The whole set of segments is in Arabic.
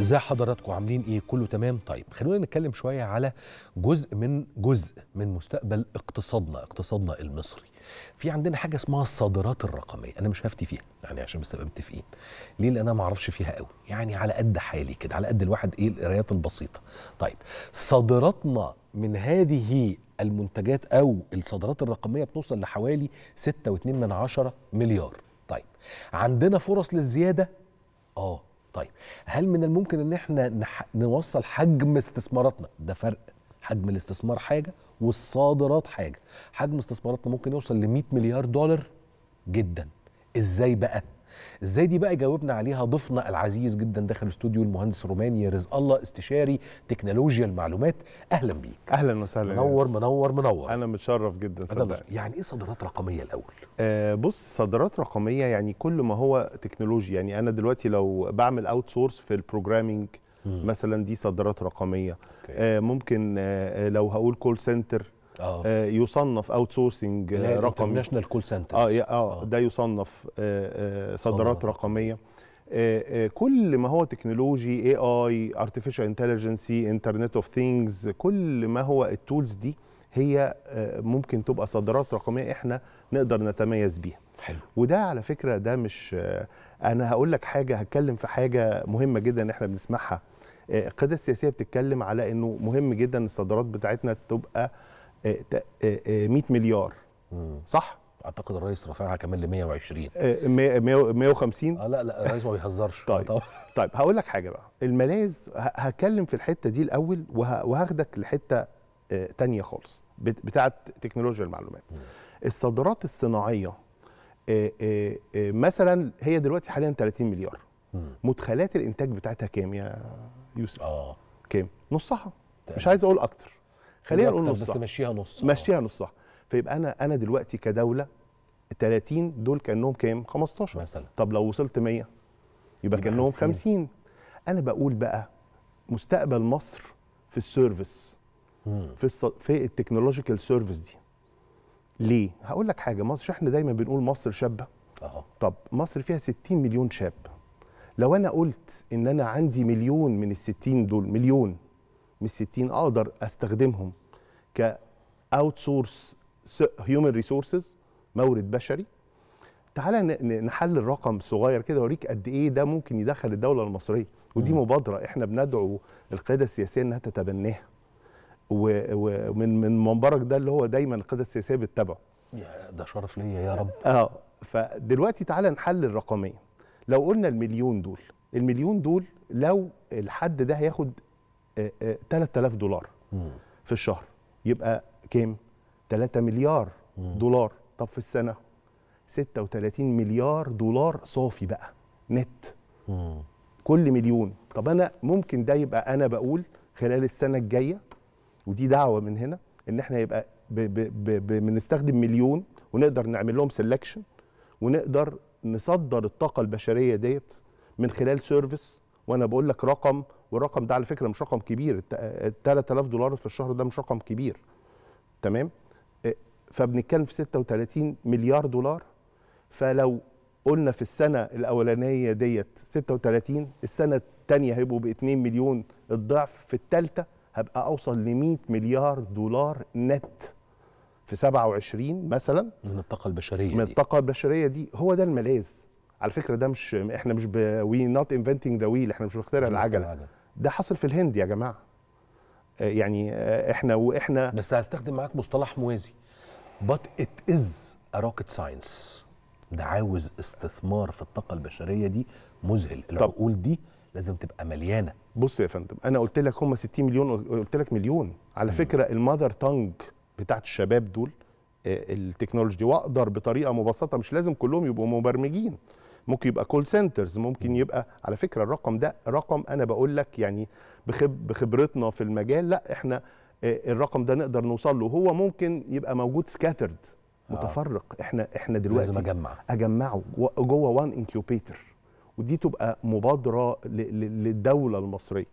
ازاي حضراتكم عاملين ايه كله تمام طيب خلونا نتكلم شويه على جزء من جزء من مستقبل اقتصادنا اقتصادنا المصري في عندنا حاجه اسمها الصادرات الرقميه انا مش هفتي فيها يعني عشان بس نبقى متفقين ليه لان انا ما اعرفش فيها قوي يعني على قد حالي كده على قد الواحد ايه القرايات البسيطه طيب صادراتنا من هذه المنتجات او الصادرات الرقميه بتوصل لحوالي 6.2 مليار طيب عندنا فرص للزياده اه طيب هل من الممكن ان احنا نح... نوصل حجم استثماراتنا ده فرق حجم الاستثمار حاجه والصادرات حاجه حجم استثماراتنا ممكن يوصل ل 100 مليار دولار جدا ازاي بقى ازاي دي بقى جاوبنا عليها ضيفنا العزيز جدا داخل استوديو المهندس روماني رزق الله استشاري تكنولوجيا المعلومات اهلا بيك اهلا وسهلا منور منور منور انا متشرف جدا صدق يعني ايه صادرات رقميه الاول آه بص صادرات رقميه يعني كل ما هو تكنولوجيا يعني انا دلوقتي لو بعمل اوت سورس في البروجرامينج مثلا دي صادرات رقميه آه ممكن آه, آه، لو هقول كول سنتر آه. آه. يصنف اوت سورسنج آه، رقمي ناشونال كول سنترز اه اه ده يصنف آه، صادرات رقميه كل ما هو تكنولوجي اي اي ارتفيشال انتليجنسي انترنت اوف ثينجز كل ما هو التولز دي هي ممكن تبقى صادرات رقميه احنا نقدر نتميز بيها حلو وده على فكره ده مش انا هقول لك حاجه هتكلم في حاجه مهمه جدا احنا بنسمعها القياده السياسيه بتتكلم على انه مهم جدا الصادرات بتاعتنا تبقى 100 آه، آه، آه، مليار صح؟ اعتقد الرئيس رفعها كمان ل 120 150 اه لا لا الرئيس ما بيهزرش طيب طيب هقول لك حاجه بقى الملاذ هتكلم في الحته دي الاول وهاخدك لحته تانية خالص بتاعه تكنولوجيا المعلومات الصادرات الصناعيه مثلا هي دلوقتي حاليا 30 مليار مدخلات الانتاج بتاعتها كام يا يوسف؟ اه كام؟ نصها مش عايز اقول اكتر خلينا نقول نص بس مشيها نص مشيها نص صح فيبقى انا انا دلوقتي كدوله 30 دول كانهم كام 15 مثلا طب لو وصلت 100 يبقى, يبقى كانهم 50. انا بقول بقى مستقبل مصر في السيرفيس في الص... في التكنولوجيكال سيرفيس دي ليه هقول لك حاجه مصر احنا دايما بنقول مصر شابه أه. طب مصر فيها 60 مليون شاب لو انا قلت ان انا عندي مليون من ال 60 دول مليون من 60 اقدر استخدمهم كاوت سورس هيومن ريسورسز مورد بشري تعالى نحلل رقم صغير كده اوريك قد ايه ده ممكن يدخل الدوله المصريه ودي مبادره احنا بندعو القياده السياسيه انها تتبناها ومن من منبرك ده اللي هو دايما القياده السياسيه بتتبعه ده شرف ليا يا رب اه فدلوقتي تعالى نحلل رقميا لو قلنا المليون دول المليون دول لو الحد ده هياخد 3000 دولار في الشهر يبقى كام 3 مليار دولار طب في السنه 36 مليار دولار صافي بقى نت كل مليون طب انا ممكن ده يبقى انا بقول خلال السنه الجايه ودي دعوه من هنا ان احنا يبقى بنستخدم مليون ونقدر نعمل لهم سلكشن ونقدر نصدر الطاقه البشريه ديت من خلال سيرفيس وانا بقول لك رقم والرقم ده على فكره مش رقم كبير 3000 دولار في الشهر ده مش رقم كبير تمام آه، فبنتكلم في 36 مليار دولار فلو قلنا في السنه الاولانيه ديت 36 السنه الثانيه هيبقوا ب 2 مليون الضعف في الثالثه هبقى اوصل ل 100 مليار دولار نت في 27 مثلا من الطاقه البشريه من دي. الطاقه البشريه دي هو ده الملاذ على فكره ده مش احنا مش وي نوت انفنتنج ذا ويل احنا مش بنخترع العجله ده حصل في الهند يا جماعه آه، يعني آه، احنا واحنا بس هستخدم معاك مصطلح موازي but it is a rocket science ده عاوز استثمار في الطاقه البشريه دي مذهل العقول دي لازم تبقى مليانه بص يا فندم انا قلت لك هم 60 مليون قلت لك مليون على فكره المذر تانج بتاعت الشباب دول آه، التكنولوجي واقدر بطريقه مبسطه مش لازم كلهم يبقوا مبرمجين ممكن يبقى كول سنترز ممكن يبقى على فكره الرقم ده رقم انا بقول لك يعني بخب بخبرتنا في المجال لا احنا الرقم ده نقدر نوصل له هو ممكن يبقى موجود سكاترد آه. متفرق احنا احنا دلوقتي لازم اجمع اجمعه جوه وان انكيوبيتر ودي تبقى مبادره للدوله المصريه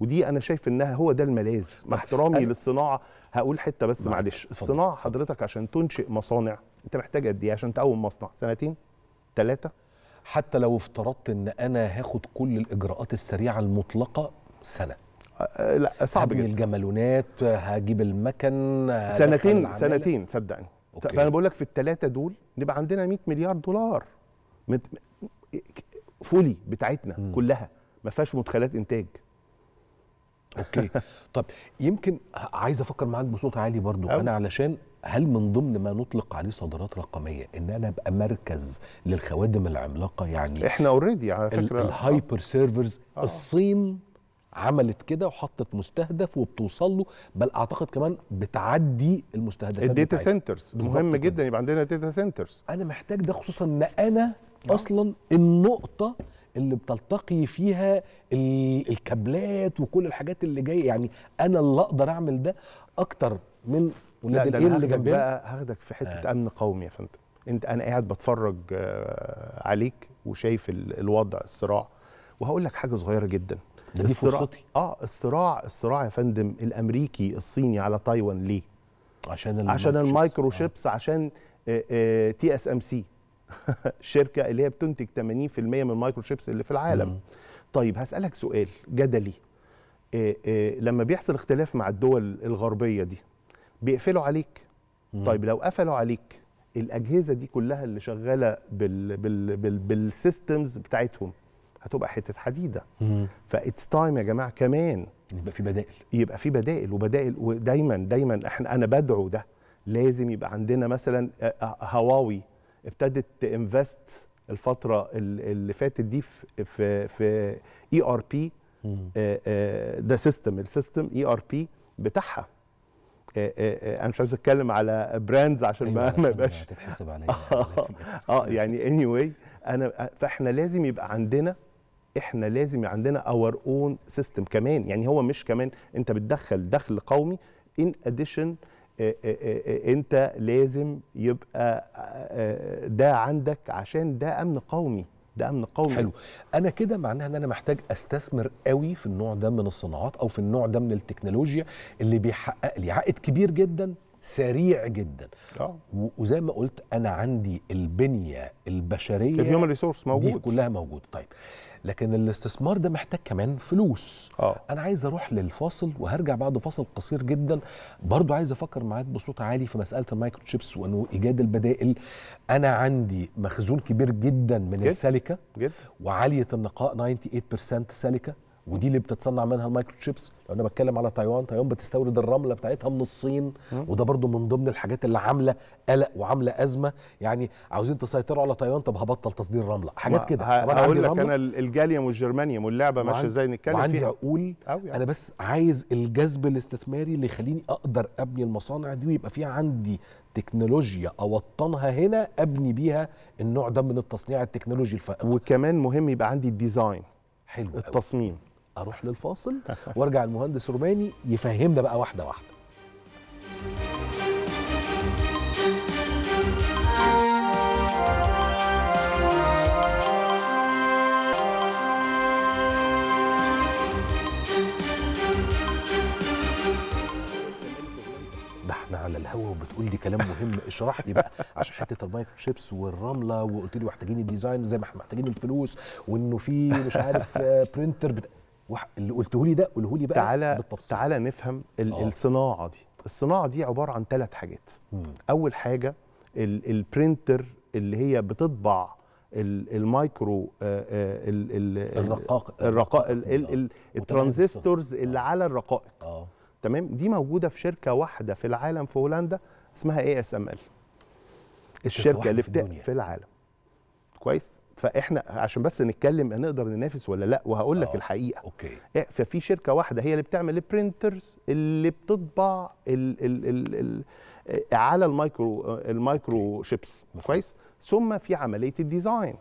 ودي انا شايف انها هو ده الملاذ مع احترامي للصناعه هقول حته بس معلش الصناعه حضرتك عشان تنشئ مصانع انت محتاج قد ايه عشان تقوم مصنع سنتين ثلاثه حتى لو افترضت ان انا هاخد كل الاجراءات السريعه المطلقه سنه لا صعب جدا الجمالونات هجيب المكن سنتين سنتين صدقني أوكي. فانا بقول لك في الثلاثه دول نبقى عندنا 100 مليار دولار فولي بتاعتنا م. كلها ما فيهاش مدخلات انتاج اوكي طب يمكن عايز افكر معاك بصوت عالي برضو أوه. انا علشان هل من ضمن ما نطلق عليه صادرات رقميه ان انا ابقى مركز للخوادم العملاقه يعني احنا اوريدي على فكره الهايبر سيرفرز آه. الصين عملت كده وحطت مستهدف وبتوصل له بل اعتقد كمان بتعدي المستهدفات الداتا سنترز مهم جدا يبقى عندنا داتا سنترز انا محتاج ده خصوصا ان انا آه. اصلا النقطه اللي بتلتقي فيها الكابلات وكل الحاجات اللي جايه يعني انا اللي اقدر اعمل ده اكتر من ولاد الإيه اللي جنبنا بقى هاخدك في حته آه. امن قومي يا فندم انت انا قاعد بتفرج آه، عليك وشايف الوضع الصراع وهقول لك حاجه صغيره جدا دي الصراع فرصتي اه الصراع الصراع يا فندم الامريكي الصيني على تايوان ليه عشان عشان المايكرو شيبس آه. عشان تي اس ام سي الشركه اللي هي بتنتج 80% من المايكرو شيبس اللي في العالم طيب هسالك سؤال جدلي آه، آه، لما بيحصل اختلاف مع الدول الغربيه دي بيقفلوا عليك مم. طيب لو قفلوا عليك الاجهزه دي كلها اللي شغاله بال بال بال بالسيستمز بتاعتهم هتبقى حته حديده فايتس تايم يا جماعه كمان يبقى في بدائل يبقى في بدائل وبدائل ودايما دايما احنا انا بدعو ده لازم يبقى عندنا مثلا هواوي ابتدت تانفست الفتره اللي فاتت دي في في في اي ار بي ده سيستم السيستم اي ار بي بتاعها إيه، إيه، إيه، انا مش عايز اتكلم على براندز عشان أيوة ما يبقاش تتحسب عليا اه يعني اني anyway انا فاحنا لازم يبقى عندنا احنا لازم يبقى عندنا اور اون سيستم كمان يعني هو مش كمان انت بتدخل دخل قومي ان اديشن انت لازم يبقى آه، آه، ده عندك عشان ده امن قومي ده امن قومي حلو انا كده معناها ان انا محتاج استثمر قوي في النوع ده من الصناعات او في النوع ده من التكنولوجيا اللي بيحقق لي عائد كبير جدا سريع جدا أوه. وزي ما قلت انا عندي البنيه البشريه الهيومن ريسورس موجود دي كلها موجوده طيب لكن الاستثمار ده محتاج كمان فلوس أوه. انا عايز اروح للفاصل وهرجع بعد فاصل قصير جدا برضو عايز افكر معاك بصوت عالي في مساله المايكرو تشيبس وانه ايجاد البدائل انا عندي مخزون كبير جدا من جد. السيليكا جد. وعاليه النقاء 98% سلكه ودي اللي بتتصنع منها المايكرو تشيبس لو انا بتكلم على تايوان تايوان بتستورد الرمله بتاعتها من الصين وده برضو من ضمن الحاجات اللي عامله قلق وعامله ازمه يعني عاوزين تسيطروا على تايوان طب هبطل تصدير رمله حاجات كده هقول لك انا الجاليوم والجرمانيوم واللعبه ماشيه ازاي نتكلم فيها اقول يعني. انا بس عايز الجذب الاستثماري اللي يخليني اقدر ابني المصانع دي ويبقى في عندي تكنولوجيا اوطنها هنا ابني بيها النوع ده من التصنيع التكنولوجي الفائق وكمان مهم يبقى عندي الديزاين حلو التصميم أوي. اروح للفاصل وارجع المهندس روماني يفهمنا بقى واحده واحده احنا على الهوا وبتقول لي كلام مهم اشرح لي بقى عشان حته المايكرو شيبس والرمله وقلت لي محتاجين الديزاين زي ما احنا محتاجين الفلوس وانه في مش عارف برينتر آه، بتا... اللي قلته لي ده قوله لي بقى تعالى بالتفصيل تعالى نفهم آه. الصناعه دي الصناعه دي عباره عن ثلاث حاجات مم. اول حاجه البرينتر اللي هي بتطبع المايكرو الرقائق آه، آه، الرقائق الترانزستورز اللي على الرقائق تمام دي موجوده في شركه واحده في العالم في هولندا اسمها اي اس ام ال الشركه اللي في, في العالم كويس فاحنا عشان بس نتكلم نقدر ننافس ولا لا وهقول لك آه، الحقيقه اوكي إيه، ففي شركه واحده هي اللي بتعمل البرنترز اللي بتطبع الـ الـ الـ الـ على المايكرو المايكرو شيبس كويس ثم في عمليه الديزاين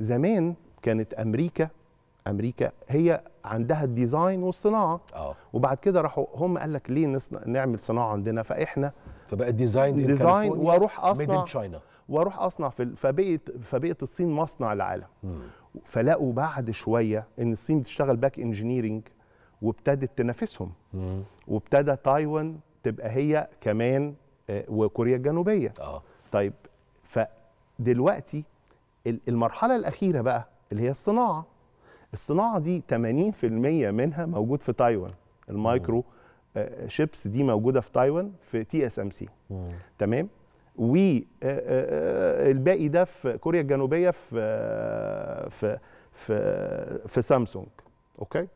زمان كانت امريكا امريكا هي عندها الديزاين والصناعه أوه. وبعد كده راحوا هم قال لك ليه نصنع نعمل صناعه عندنا فاحنا فبقى الديزاين ديزاين واروح اصنع ميد ان تشاينا واروح اصنع في فبقت فبقت الصين مصنع العالم فلقوا بعد شويه ان الصين بتشتغل باك انجينيرنج وابتدت تنافسهم وابتدى تايوان تبقى هي كمان آه، وكوريا الجنوبيه اه طيب فدلوقتي المرحله الاخيره بقى اللي هي الصناعه الصناعه دي 80% منها موجود في تايوان المايكرو آه، شيبس دي موجوده في تايوان في تي اس ام سي تمام والباقي آه، آه، آه، ده في كوريا الجنوبيه في في في في سامسونج اوكي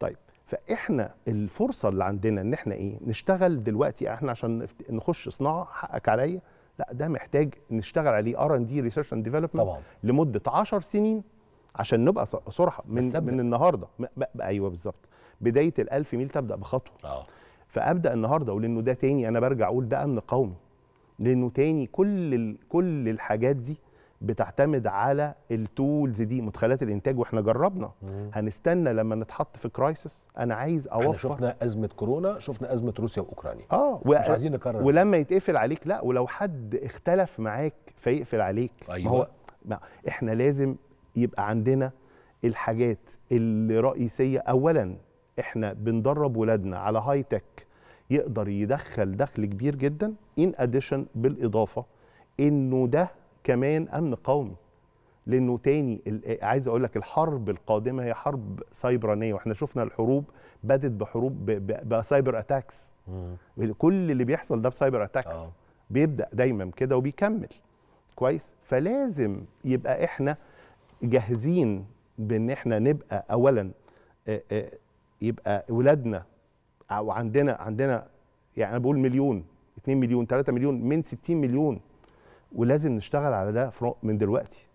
طيب فاحنا الفرصه اللي عندنا ان احنا ايه نشتغل دلوقتي احنا عشان نخش صناعه حقك عليا لا ده محتاج نشتغل عليه ار ان دي ريسيرش اند ديفلوبمنت لمده 10 سنين عشان نبقى صرحه من من النهارده ايوه بالظبط بدايه ال 1000 ميل تبدا بخطوه اه فابدا النهارده ولانه ده تاني انا برجع اقول ده امن قومي لانه تاني كل كل الحاجات دي بتعتمد على التولز دي مدخلات الانتاج واحنا جربنا مم. هنستنى لما نتحط في كرايسس انا عايز اوفر احنا شفنا ازمه كورونا شفنا ازمه روسيا واوكرانيا اه و... مش عايزين نكرر ولما يتقفل عليك لا ولو حد اختلف معاك فيقفل عليك أيوة. ما هو ما احنا لازم يبقى عندنا الحاجات الرئيسيه اولا احنا بندرب ولادنا على هاي تك يقدر يدخل دخل كبير جدا ان اديشن بالاضافه انه ده كمان امن قومي لانه تاني عايز اقول لك الحرب القادمه هي حرب سايبرانيه واحنا شفنا الحروب بدت بحروب بسايبر اتاكس كل اللي بيحصل ده بسايبر اتاكس آه. بيبدا دايما كده وبيكمل كويس فلازم يبقى احنا جاهزين بان احنا نبقى اولا يبقى ولادنا او عندنا عندنا يعني انا بقول مليون 2 مليون 3 مليون من 60 مليون ولازم نشتغل على ده من دلوقتي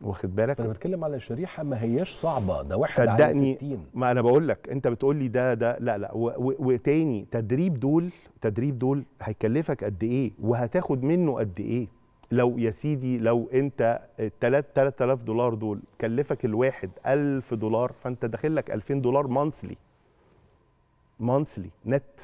واخد بالك انا بتكلم على شريحه ما هياش صعبه ده واحد صدقني 60 ما انا بقول لك انت بتقول لي ده ده لا لا وتاني تدريب دول تدريب دول هيكلفك قد ايه وهتاخد منه قد ايه لو يا سيدي لو انت 3000 دولار دول كلفك الواحد 1000 دولار فانت داخل لك 2000 دولار مانثلي مانثلي نت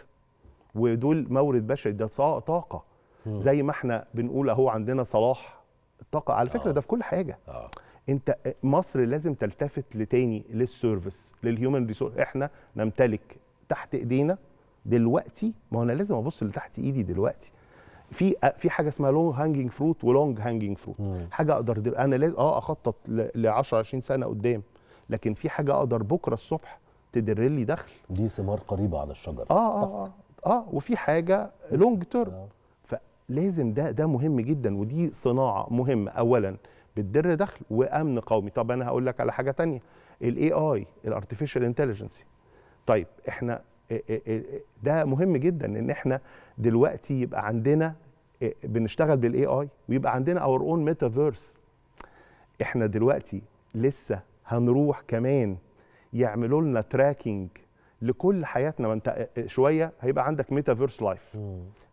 ودول مورد بشري ده طاقه زي ما احنا بنقول اهو عندنا صلاح الطاقه على فكره آه. ده في كل حاجه آه. انت آه، مصر لازم تلتفت لتاني للسيرفيس للهيومن ريسورس احنا نمتلك تحت ايدينا دلوقتي ما انا لازم ابص لتحت ايدي دلوقتي في آه، في حاجه اسمها لو هانجينج فروت ولونج هانجينج فروت حاجه اقدر انا لازم اه اخطط ل 10 20 سنه قدام لكن في حاجه اقدر بكره الصبح تدر لي دخل دي ثمار قريبه على الشجره اه اه اه, آه وفي حاجه لونج تيرم آه. فلازم ده ده مهم جدا ودي صناعه مهمه اولا بتدر دخل وامن قومي طب انا هقول لك على حاجه تانية الاي اي الارتفيشال انتليجنس طيب احنا ده مهم جدا ان احنا دلوقتي يبقى عندنا بنشتغل بالاي اي ويبقى عندنا اور اون ميتافيرس احنا دلوقتي لسه هنروح كمان يعملوا لنا تراكنج لكل حياتنا ما انت شويه هيبقى عندك ميتافيرس لايف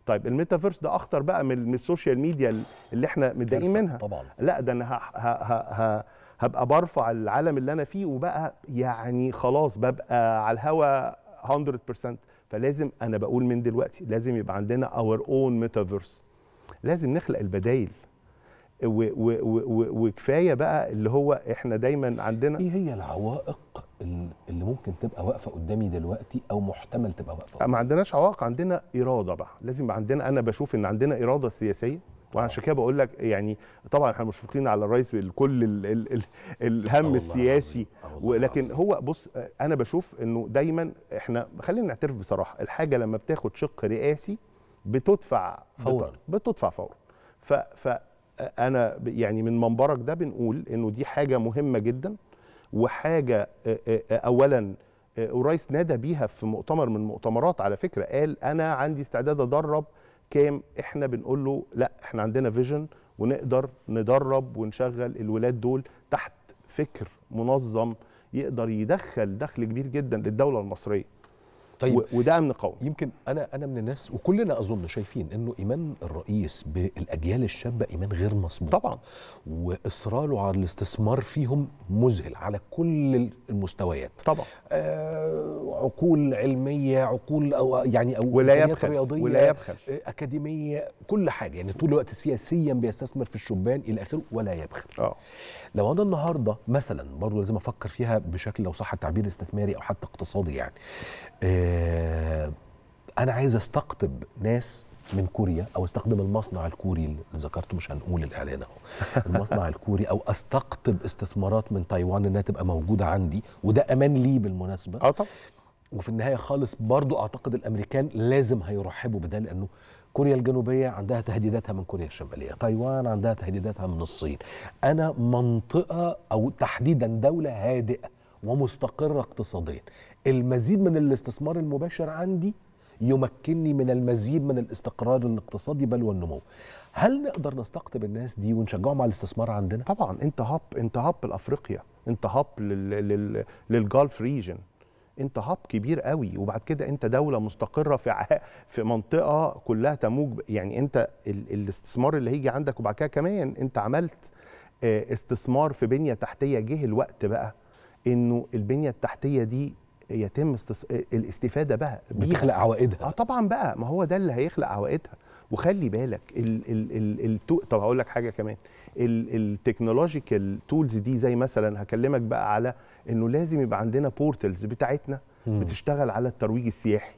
طيب الميتافيرس ده اخطر بقى من السوشيال ميديا اللي احنا متضايقين منها طبعا لا ده انا ها ها ها هبقى برفع العالم اللي انا فيه وبقى يعني خلاص ببقى على الهوا 100% فلازم انا بقول من دلوقتي لازم يبقى عندنا اور اون ميتافيرس لازم نخلق البدايل وكفايه بقى اللي هو احنا دايما عندنا ايه هي العوائق اللي ممكن تبقى واقفه قدامي دلوقتي او محتمل تبقى واقفه ما عندناش عوائق عندنا اراده بقى لازم عندنا انا بشوف ان عندنا اراده سياسيه وعشان آه. كده بقول لك يعني طبعا احنا مشفقين على الرئيس بكل الهم السياسي ولكن هو بص انا بشوف انه دايما احنا خلينا نعترف بصراحه الحاجه لما بتاخد شق رئاسي بتدفع فورا بتدفع فورا انا يعني من منبرك ده بنقول انه دي حاجه مهمه جدا وحاجه اولا قريس نادى بيها في مؤتمر من المؤتمرات على فكره قال انا عندي استعداد ادرب كام احنا بنقول له لا احنا عندنا فيجن ونقدر ندرب ونشغل الولاد دول تحت فكر منظم يقدر يدخل دخل كبير جدا للدوله المصريه طيب وده امن قومي يمكن انا انا من الناس وكلنا اظن شايفين انه ايمان الرئيس بالاجيال الشابه ايمان غير مسبوق طبعا واصراره على الاستثمار فيهم مذهل على كل المستويات طبعا آه عقول علميه عقول أو يعني او ولا يبخل رياضية ولا يبخل آه، اكاديميه كل حاجه يعني طول الوقت سياسيا بيستثمر في الشبان الى اخره ولا يبخل اه لو انا النهارده مثلا برضه لازم افكر فيها بشكل لو صح التعبير استثماري او حتى اقتصادي يعني آه، انا عايز استقطب ناس من كوريا او استخدم المصنع الكوري اللي ذكرته مش هنقول الاعلان اهو المصنع الكوري او استقطب استثمارات من تايوان انها تبقى موجوده عندي وده امان لي بالمناسبه اه طبعا وفي النهايه خالص برضو اعتقد الامريكان لازم هيرحبوا بده لانه كوريا الجنوبيه عندها تهديداتها من كوريا الشماليه، تايوان عندها تهديداتها من الصين. انا منطقه او تحديدا دوله هادئه ومستقرة اقتصاديا المزيد من الاستثمار المباشر عندي يمكنني من المزيد من الاستقرار الاقتصادي بل والنمو هل نقدر نستقطب الناس دي ونشجعهم على الاستثمار عندنا طبعا انت هاب انت هاب لافريقيا انت هاب لل... للجولف ريجن انت هاب كبير قوي وبعد كده انت دوله مستقره في في منطقه كلها تموج يعني انت ال... الاستثمار اللي هيجي عندك وبعد كده كمان انت عملت آه، استثمار في بنيه تحتيه جه الوقت بقى انه البنيه التحتيه دي يتم استص... الاستفاده بقى بتخلق عوائدها اه طبعا بقى ما هو ده اللي هيخلق عوائدها وخلي بالك ال ال ال ال... طب هقول لك حاجه كمان التكنولوجيكال تولز دي زي مثلا هكلمك بقى على انه لازم يبقى عندنا بورتلز بتاعتنا مم. بتشتغل على الترويج السياحي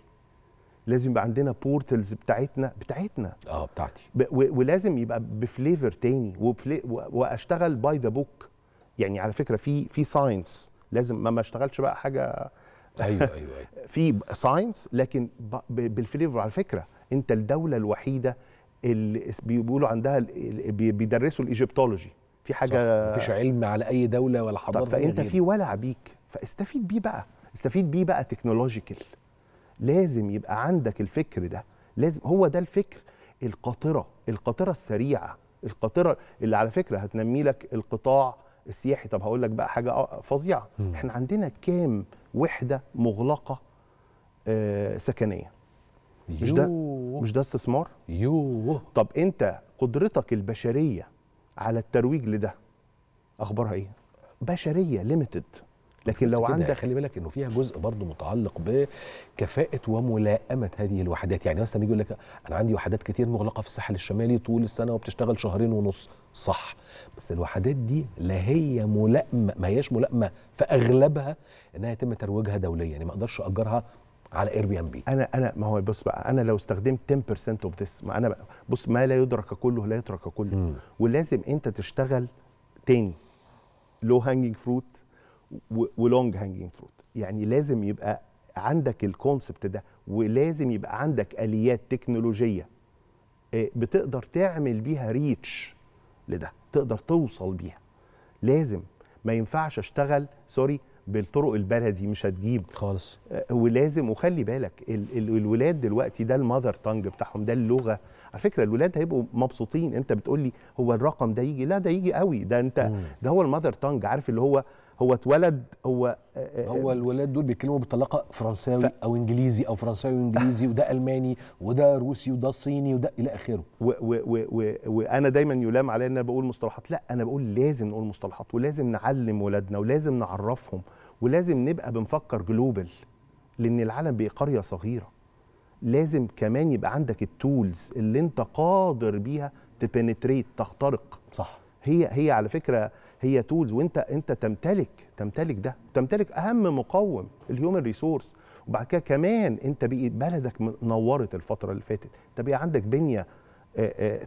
لازم يبقى عندنا بورتلز بتاعتنا بتاعتنا اه بتاعتي ب... و... ولازم يبقى بفليفر تاني وبفلي... و... واشتغل باي ذا بوك يعني على فكره في في ساينس لازم ما, ما اشتغلش بقى حاجه ايوه ايوه, أيوة. في ساينس لكن بالفليفر على فكره انت الدوله الوحيده اللي بيقولوا عندها بيدرسوا الايجيبتولوجي في حاجه مفيش علم على اي دوله ولا حضاره طب فانت في ولع بيك فاستفيد بيه بقى استفيد بيه بقى تكنولوجيكال لازم يبقى عندك الفكر ده لازم هو ده الفكر القاطره القاطره السريعه القاطره اللي على فكره هتنمي لك القطاع السياحي طب هقول لك بقى حاجه آه، فظيعه احنا عندنا كام وحده مغلقه آه سكنيه مش ده مش ده استثمار يوه طب انت قدرتك البشريه على الترويج لده اخبارها ايه بشريه ليميتد لكن لو عندك يعني. خلي بالك انه فيها جزء برضه متعلق بكفاءه وملائمه هذه الوحدات يعني مثلا يجي يقول لك انا عندي وحدات كتير مغلقه في الساحل الشمالي طول السنه وبتشتغل شهرين ونص صح بس الوحدات دي لا هي ملائمه ما هياش ملائمه في اغلبها انها يتم ترويجها دوليا يعني ما اقدرش اجرها على اير بي ام بي انا انا ما هو بص بقى انا لو استخدمت 10% اوف ذس ما انا بص ما لا يدرك كله لا يترك كله م. ولازم انت تشتغل تاني لو هانجينج فروت ولونج هانجينج فروت يعني لازم يبقى عندك الكونسبت ده ولازم يبقى عندك اليات تكنولوجيه آه، بتقدر تعمل بيها ريتش لده تقدر توصل بيها لازم ما ينفعش اشتغل سوري بالطرق البلدي مش هتجيب خالص آه، ولازم وخلي بالك ال ال الولاد دلوقتي ده المذر تانج بتاعهم ده اللغه على فكره الولاد هيبقوا مبسوطين انت بتقول لي هو الرقم ده يجي لا ده يجي قوي ده انت مم. ده هو المذر تانج عارف اللي هو هو اتولد هو آه، آه، هو آه، الولاد دول بيتكلموا بطلاقه فرنساوي ف... او انجليزي او فرنساوي وانجليزي وده الماني وده روسي وده صيني وده الى اخره وانا دايما يلام عليا ان انا بقول مصطلحات لا انا بقول لازم نقول مصطلحات ولازم نعلم ولادنا ولازم نعرفهم ولازم نبقى بنفكر جلوبال لان العالم بقى قريه صغيره لازم كمان يبقى عندك التولز اللي انت قادر بيها تبنتريت تخترق صح هي هي على فكره هي تولز وانت انت تمتلك تمتلك ده تمتلك اهم مقوم الهيومن ريسورس وبعد كده كمان انت بقيت بلدك نورت الفتره اللي فاتت انت بقى عندك بنيه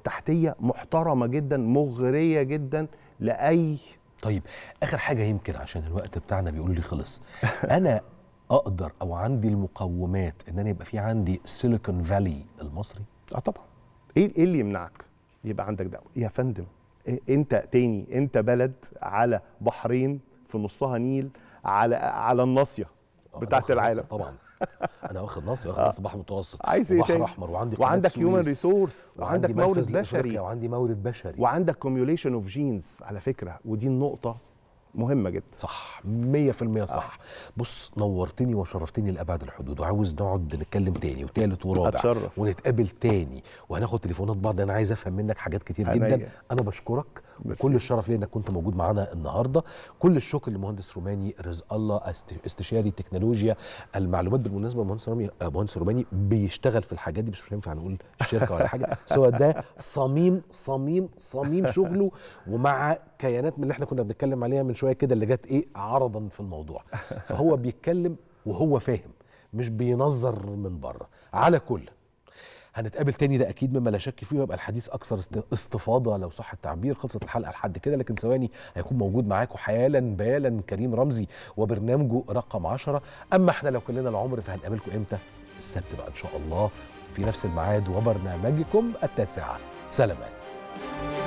تحتيه محترمه جدا مغريه جدا لاي طيب اخر حاجه يمكن عشان الوقت بتاعنا بيقول لي خلص انا اقدر او عندي المقومات ان انا يبقى في عندي سيليكون فالي المصري اه طبعا ايه ايه اللي يمنعك يبقى عندك ده يا فندم انت تاني انت بلد على بحرين في نصها نيل على على الناصيه بتاعت العالم طبعا انا واخد ناصيه واخد آه. ناصيه بحر متوسط عايز ايه بحر احمر وعندي وعندك هيومن ريسورس وعندك مورد بشري وعندي مورد بشري وعندك كوميوليشن اوف جينز على فكره ودي النقطه مهمه جدا صح 100% صح آه. بص نورتني وشرفتني لابعد الحدود وعاوز نقعد نتكلم تاني وتالت ورابع أتشرف. ونتقابل تاني وهناخد تليفونات بعض انا عايز افهم منك حاجات كتير جدا هي. انا بشكرك وكل الشرف ليا انك كنت موجود معانا النهارده كل الشكر للمهندس روماني رزق الله استشاري تكنولوجيا المعلومات بالمناسبه المهندس روماني المهندس آه، روماني بيشتغل في الحاجات دي بس مش هينفع نقول شركه ولا حاجه سواء ده صميم صميم صميم شغله ومع كيانات من اللي احنا كنا بنتكلم عليها من شويه كده اللي جت ايه عرضا في الموضوع فهو بيتكلم وهو فاهم مش بينظر من بره على كل هنتقابل تاني ده اكيد مما لا شك فيه ويبقى الحديث اكثر استفاضه لو صح التعبير خلصت الحلقه لحد كده لكن ثواني هيكون موجود معاكم حالا بالا كريم رمزي وبرنامجه رقم 10 اما احنا لو كلنا العمر فهنقابلكم امتى السبت بقى ان شاء الله في نفس الميعاد وبرنامجكم التاسعه سلامات